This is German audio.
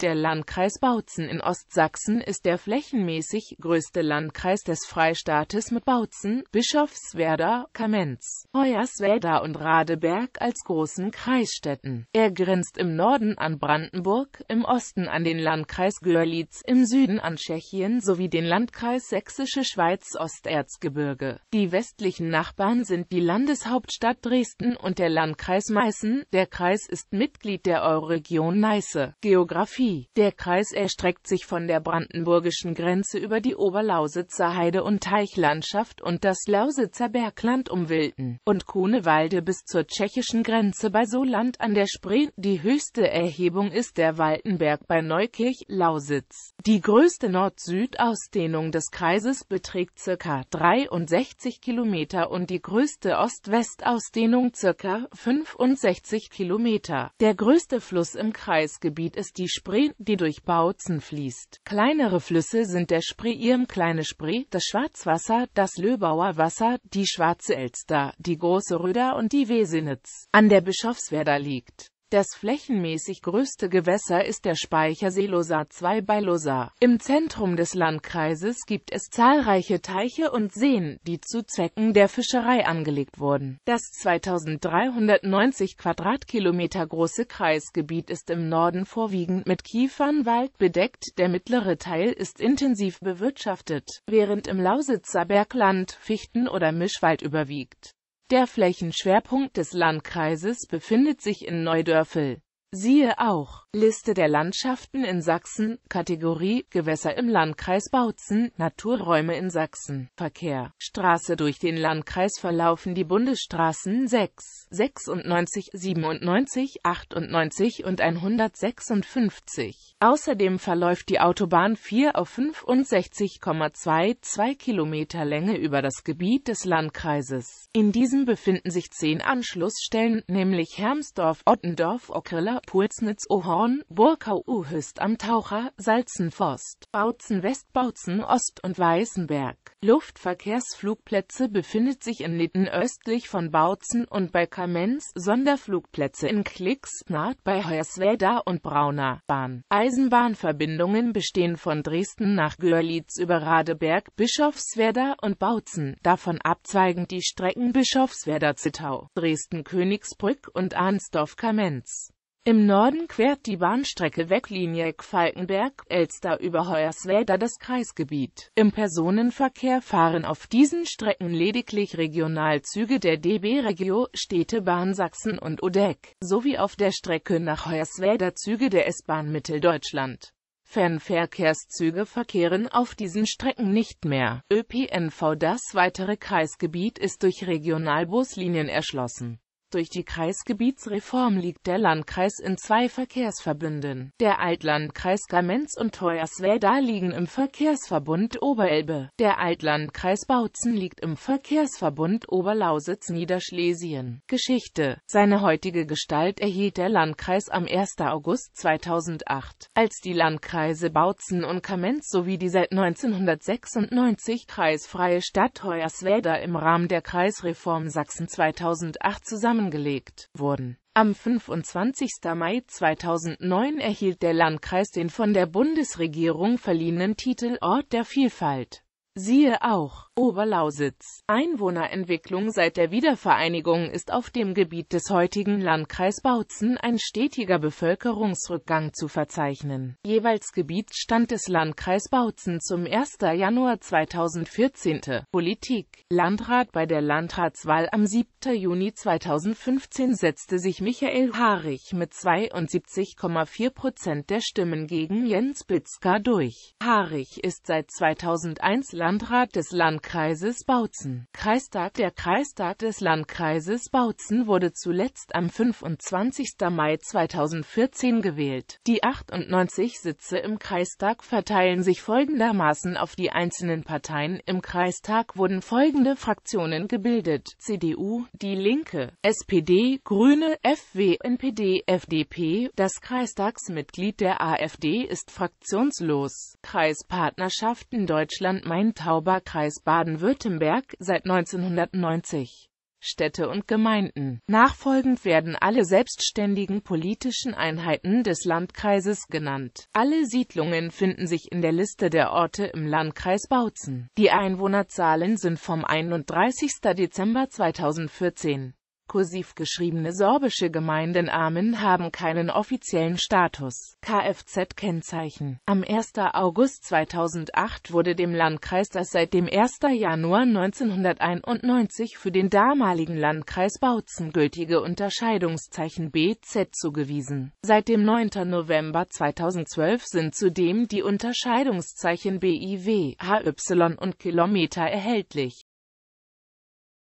Der Landkreis Bautzen in Ostsachsen ist der flächenmäßig größte Landkreis des Freistaates mit Bautzen, Bischofswerda, Kamenz, Hoyerswerda und Radeberg als großen Kreisstädten. Er grenzt im Norden an Brandenburg, im Osten an den Landkreis Görlitz, im Süden an Tschechien sowie den Landkreis Sächsische Schweiz-Osterzgebirge. Die westlichen Nachbarn sind die Landeshauptstadt Dresden und der Landkreis Meißen. Der Kreis ist Mitglied der Euroregion Neiße. Geografie der Kreis erstreckt sich von der brandenburgischen Grenze über die Oberlausitzer Heide- und Teichlandschaft und das Lausitzer Bergland um Wilden und Kuhnewalde bis zur tschechischen Grenze bei Soland an der Spree. Die höchste Erhebung ist der Waltenberg bei Neukirch, Lausitz. Die größte Nord-Süd-Ausdehnung des Kreises beträgt ca. 63 Kilometer und die größte Ost-West-Ausdehnung ca. 65 Kilometer. Der größte Fluss im Kreisgebiet ist die Spree Spree, die durch Bautzen fließt. Kleinere Flüsse sind der spree Spreeirm, Kleine Spree, das Schwarzwasser, das Löbauer Wasser, die Schwarze Elster, die Große Röder und die Wesenitz. An der Bischofswerda liegt das flächenmäßig größte Gewässer ist der Speichersee Losar II bei Losar. Im Zentrum des Landkreises gibt es zahlreiche Teiche und Seen, die zu Zwecken der Fischerei angelegt wurden. Das 2390 Quadratkilometer große Kreisgebiet ist im Norden vorwiegend mit Kiefernwald bedeckt, der mittlere Teil ist intensiv bewirtschaftet, während im Lausitzer Bergland Fichten- oder Mischwald überwiegt der Flächenschwerpunkt des Landkreises befindet sich in Neudörfel. Siehe auch Liste der Landschaften in Sachsen, Kategorie Gewässer im Landkreis Bautzen, Naturräume in Sachsen, Verkehr, Straße durch den Landkreis verlaufen die Bundesstraßen 6, 96, 97, 98 und 156. Außerdem verläuft die Autobahn 4 auf 65,22 Kilometer Länge über das Gebiet des Landkreises. In diesem befinden sich zehn Anschlussstellen, nämlich Hermsdorf, Ottendorf, Okrilla Pulsnitz, Ohorn, Burkau, Uhüst am Taucher, Salzenforst, Bautzen, Westbautzen, Ost- und Weißenberg. Luftverkehrsflugplätze befindet sich in Litten östlich von Bautzen und bei Kamenz, Sonderflugplätze in Klicks, Klicksnath bei Hoyerswerda und Brauna. Bahn. Eisenbahnverbindungen bestehen von Dresden nach Görlitz über Radeberg, Bischofswerda und Bautzen, davon abzweigend die Strecken Bischofswerda-Zittau, Dresden-Königsbrück und Arnsdorf-Kamenz. Im Norden quert die Bahnstrecke Wecklinieck-Falkenberg-Elster über Hoyerswerda das Kreisgebiet. Im Personenverkehr fahren auf diesen Strecken lediglich Regionalzüge der DB Regio, Städtebahn Sachsen und ODEC, sowie auf der Strecke nach Hoyerswerda Züge der S-Bahn Mitteldeutschland. Fernverkehrszüge verkehren auf diesen Strecken nicht mehr. ÖPNV Das weitere Kreisgebiet ist durch Regionalbuslinien erschlossen durch die Kreisgebietsreform liegt der Landkreis in zwei Verkehrsverbünden. Der Altlandkreis Kamenz und Hoyerswerda liegen im Verkehrsverbund Oberelbe. Der Altlandkreis Bautzen liegt im Verkehrsverbund Oberlausitz Niederschlesien. Geschichte Seine heutige Gestalt erhielt der Landkreis am 1. August 2008, als die Landkreise Bautzen und Kamenz sowie die seit 1996 kreisfreie Stadt Hoyerswerda im Rahmen der Kreisreform Sachsen 2008 zusammen zusammengelegt wurden. Am 25. Mai 2009 erhielt der Landkreis den von der Bundesregierung verliehenen Titel Ort der Vielfalt. Siehe auch Oberlausitz. Einwohnerentwicklung seit der Wiedervereinigung ist auf dem Gebiet des heutigen Landkreis Bautzen ein stetiger Bevölkerungsrückgang zu verzeichnen. Jeweils Gebietsstand des Landkreis Bautzen zum 1. Januar 2014. Politik Landrat Bei der Landratswahl am 7. Juni 2015 setzte sich Michael Harich mit 72,4 Prozent der Stimmen gegen Jens Bitzka durch. Harich ist seit 2001 Landrat des Landkreises Bautzen. Kreistag Der Kreistag des Landkreises Bautzen wurde zuletzt am 25. Mai 2014 gewählt. Die 98 Sitze im Kreistag verteilen sich folgendermaßen auf die einzelnen Parteien. Im Kreistag wurden folgende Fraktionen gebildet. CDU, Die Linke, SPD, Grüne, FW, NPD, FDP. Das Kreistagsmitglied der AfD ist fraktionslos. Kreispartnerschaften Deutschland Main Windtauberkreis Baden-Württemberg seit 1990. Städte und Gemeinden. Nachfolgend werden alle selbstständigen politischen Einheiten des Landkreises genannt. Alle Siedlungen finden sich in der Liste der Orte im Landkreis Bautzen. Die Einwohnerzahlen sind vom 31. Dezember 2014 Kursiv geschriebene sorbische Gemeindenamen haben keinen offiziellen Status. Kfz-Kennzeichen Am 1. August 2008 wurde dem Landkreis das seit dem 1. Januar 1991 für den damaligen Landkreis Bautzen gültige Unterscheidungszeichen BZ zugewiesen. Seit dem 9. November 2012 sind zudem die Unterscheidungszeichen BIW, HY und Kilometer erhältlich